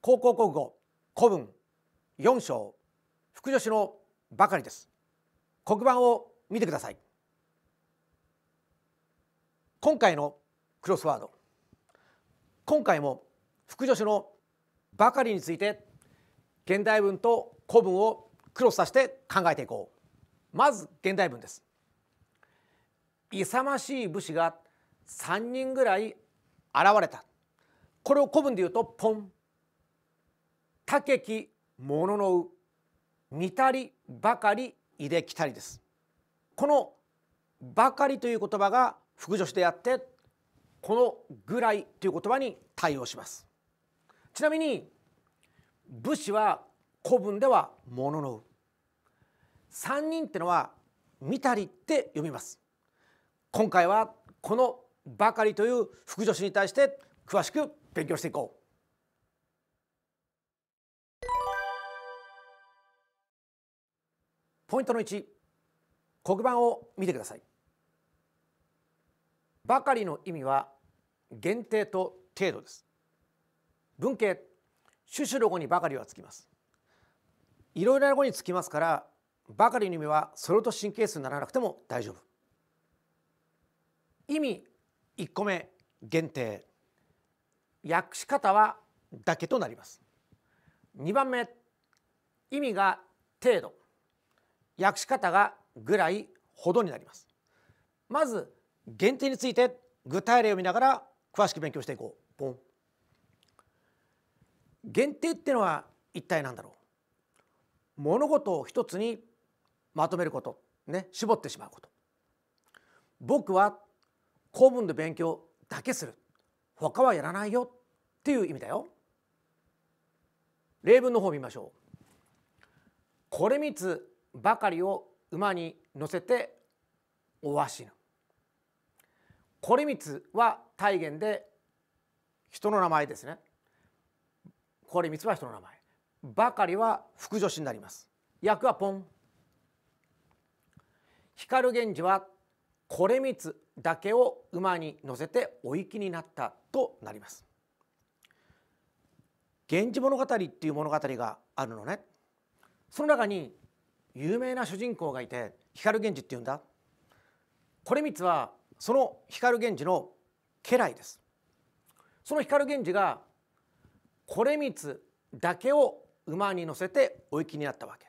高校国語古文四章副助詞のばかりです黒板を見てください今回のクロスワード今回も副助詞のばかりについて現代文と古文をクロスさせて考えていこうまず現代文です勇ましい武士が3人ぐらい現れたこれを古文で言うとポンたけきもののう見たりばかりいできたりですこの「ばかり」という言葉が副助詞であってこの「ぐらい」という言葉に対応しますちなみに武士は古文では「もののう」三人ってのは「見たり」って読みます今回はこの「ばかり」という副助詞に対して詳しく勉強していこうポイントの1黒板を見てくださいばかりの意味は限定と程度です文系種々の語にばかりはつきますいろいろな語につきますからばかりの意味はそれと神経質にならなくても大丈夫意味1個目限定訳し方はだけとなります2番目意味が程度訳し方がぐらいほどになりますまず限定について具体例を見ながら詳しく勉強していこうポン限定ってのは一体何だろう物事を一つにまとめることね絞ってしまうこと僕は公文で勉強だけする他はやらないよっていう意味だよ例文の方見ましょうこれ三つばかりを馬に乗せておわしぬ。これみつは大言で人の名前ですね。これみつは人の名前。ばかりは副助詞になります。役はポン。光源氏はこれみつだけを馬に乗せてお行きになったとなります。源氏物語っていう物語があるのね。その中に有名な主人公がいて光源氏って言うんだこれ光はその光源氏の家来ですその光源氏がこれ光だけを馬に乗せてお行きになったわけ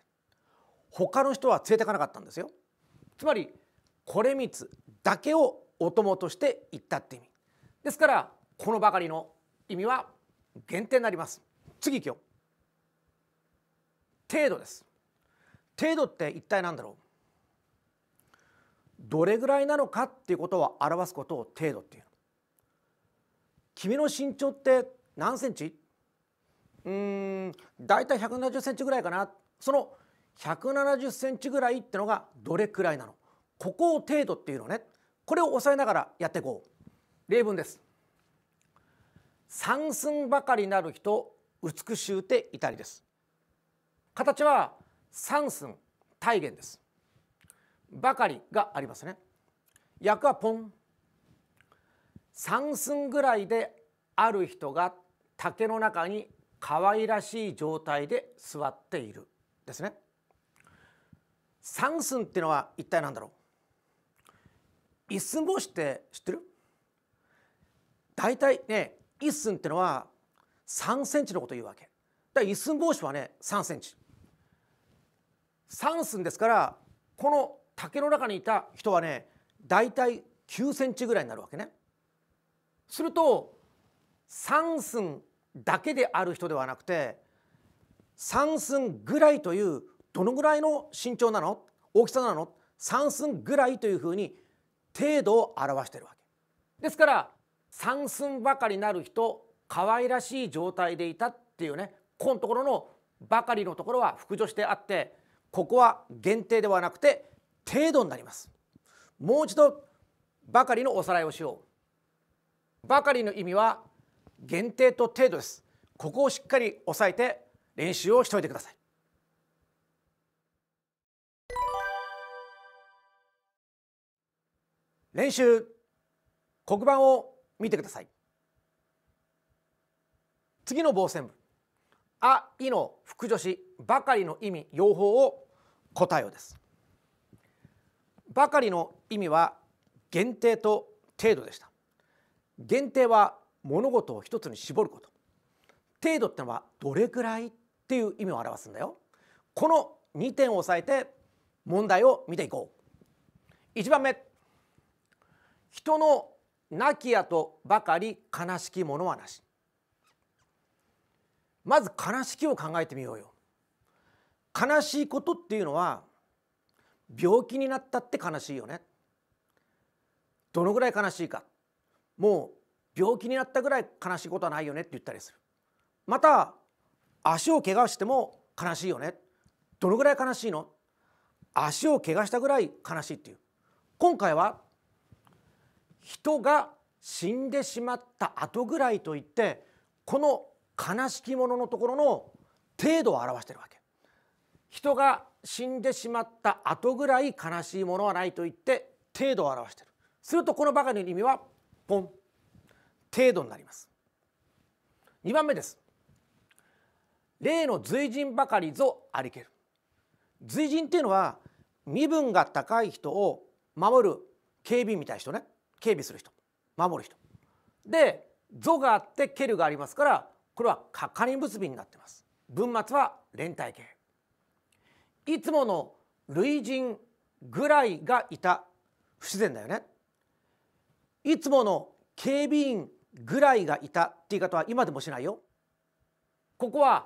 他の人は連れてかなかったんですよつまりこれ光だけをお供として行ったって意味ですからこのばかりの意味は限定になります次行くよ程度です程度って一体何だろうどれぐらいなのかっていうことを表すことを程度っていう君の身長って何センチうんだいたい170センチぐらいかなその170センチぐらいってのがどれくらいなのここを程度っていうのねこれを抑えながらやっていこう例文です三寸ばかりなる人美しゅうていたりです形は三寸体言ですばかりがありますね役はポン三寸ぐらいである人が竹の中に可愛らしい状態で座っているですね三寸っていうのは一体何だろう一寸法師って知ってるだいたいね一寸っていうのは3センチのこと言うわけだから一寸法師はね3センチ三寸ですからこの竹の中にいた人はねだいたい9センチぐらいになるわけね。すると3寸だけである人ではなくて3寸ぐらいというどのぐらいの身長なの大きさなの3寸ぐらいというふうに程度を表しているわけですから3寸ばかりなる人可愛らしい状態でいたっていうねこのところのばかりのところは副助してあってここは限定ではなくて程度になりますもう一度ばかりのおさらいをしようばかりの意味は限定と程度ですここをしっかり押さえて練習をしておいてください練習黒板を見てください次の棒線部「あ」「い」の副助詞「ばかり」の意味用法を答えようです。ばかりの意味は限定と程度でした。限定は物事を一つに絞ること。程度ってのはどれくらいっていう意味を表すんだよ。この2点を押さえて問題を見ていこう。1番目人の亡き後ばかり悲しきものはなし。まず悲しきを考えてみようよ悲しいことっていうのは病気になったって悲しいよねどのぐらい悲しいかもう病気になったぐらい悲しいことはないよねって言ったりするまた足を怪我しても悲しいよねどのぐらい悲しいの足を怪我したぐらい悲しいっていう今回は人が死んでしまった後ぐらいといってこの悲しき者のところの程度を表してるわけ人が死んでしまった後ぐらい悲しいものはないと言って程度を表しているするとこのバカの意味はポン程度になります2番目です例の随人ばかりぞありける随人っていうのは身分が高い人を守る警備みたいな人ね警備する人守る人で「ぞ」があって「ける」がありますからこれはかかり結びになってます文末は連帯形いつもの類人ぐらいがいた不自然だよねいつもの警備員ぐらいがいたって言い方は今でもしないよここは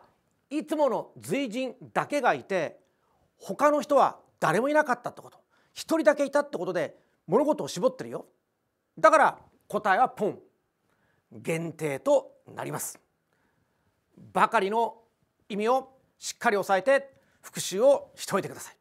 いつもの随人だけがいて他の人は誰もいなかったってこと一人だけいたってことで物事を絞ってるよだから答えはポン限定となりますばかりの意味をしっかり押さえて復習をしておいてください。